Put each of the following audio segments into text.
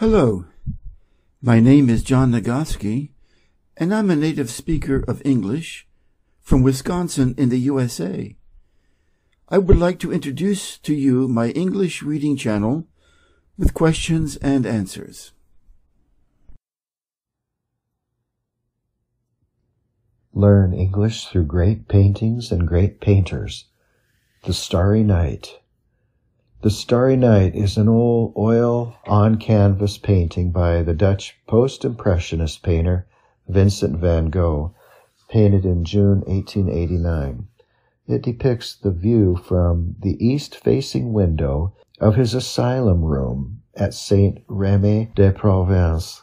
Hello, my name is John Nagoski, and I'm a native speaker of English from Wisconsin in the USA. I would like to introduce to you my English reading channel with questions and answers. Learn English through great paintings and great painters. The Starry Night the Starry Night is an old oil on canvas painting by the Dutch post impressionist painter Vincent van Gogh, painted in June 1889. It depicts the view from the east facing window of his asylum room at Saint Remy de Provence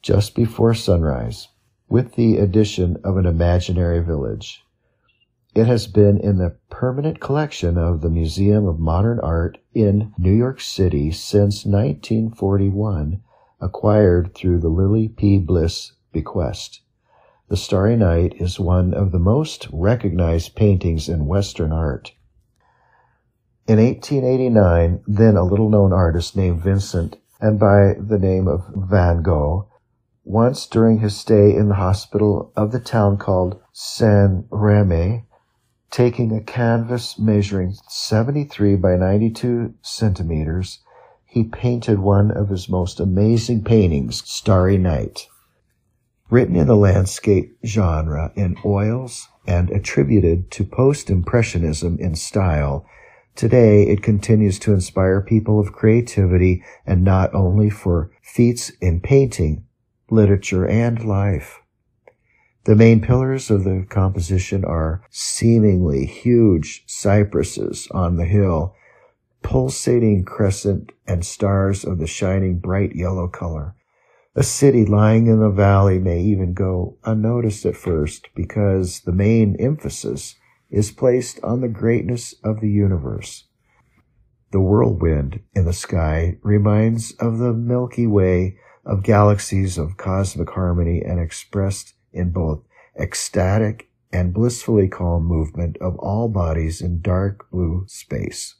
just before sunrise, with the addition of an imaginary village. It has been in the permanent collection of the Museum of Modern Art in New York City since 1941, acquired through the Lily P. Bliss bequest. The Starry Night is one of the most recognized paintings in Western art. In 1889, then a little known artist named Vincent, and by the name of Van Gogh, once during his stay in the hospital of the town called Saint Remy, Taking a canvas measuring 73 by 92 centimeters, he painted one of his most amazing paintings, Starry Night. Written in the landscape genre in oils and attributed to post impressionism in style, today it continues to inspire people of creativity and not only for feats in painting, literature, and life. The main pillars of the composition are seemingly huge cypresses on the hill, pulsating crescent and stars of the shining bright yellow color. A city lying in the valley may even go unnoticed at first because the main emphasis is placed on the greatness of the universe. The whirlwind in the sky reminds of the Milky Way of galaxies of cosmic harmony and expressed in both ecstatic and blissfully calm movement of all bodies in dark blue space.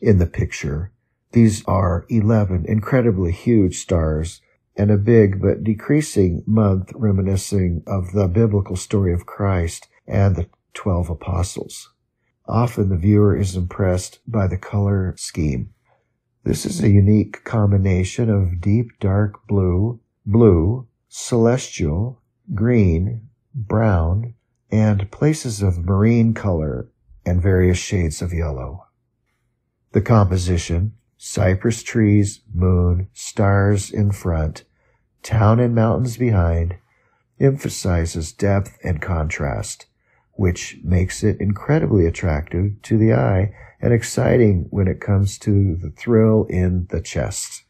In the picture, these are 11 incredibly huge stars and a big but decreasing month reminiscing of the biblical story of Christ and the 12 apostles. Often the viewer is impressed by the color scheme. This is a unique combination of deep dark blue, blue, celestial, green, brown, and places of marine color and various shades of yellow. The composition, cypress trees, moon, stars in front, town and mountains behind, emphasizes depth and contrast, which makes it incredibly attractive to the eye and exciting when it comes to the thrill in the chest.